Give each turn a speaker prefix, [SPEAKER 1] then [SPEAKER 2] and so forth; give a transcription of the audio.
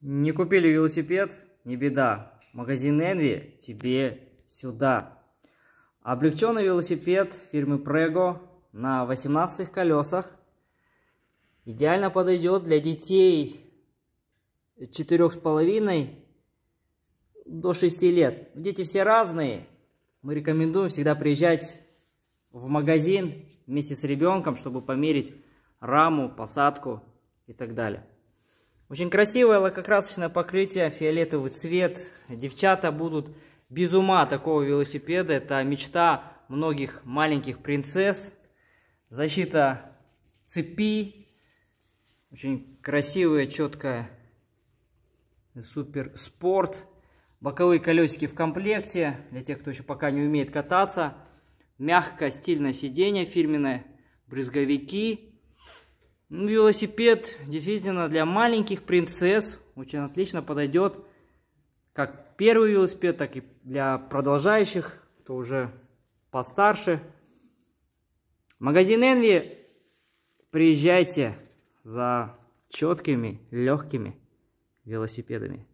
[SPEAKER 1] Не купили велосипед? Не беда. Магазин Envy тебе сюда. Облегченный велосипед фирмы Prego на 18 колесах идеально подойдет для детей 4,5 до 6 лет. Дети все разные. Мы рекомендуем всегда приезжать в магазин вместе с ребенком, чтобы померить раму, посадку и так далее. Очень красивое лакокрасочное покрытие, фиолетовый цвет. Девчата будут без ума такого велосипеда. Это мечта многих маленьких принцесс. Защита цепи. Очень красивое, четкое. Супер спорт. Боковые колесики в комплекте. Для тех, кто еще пока не умеет кататься. Мягкое, стильное сиденье фирменное. Брызговики ну, велосипед действительно для маленьких принцесс очень отлично подойдет. Как первый велосипед, так и для продолжающих, кто уже постарше. Магазин Энли, приезжайте за четкими, легкими велосипедами.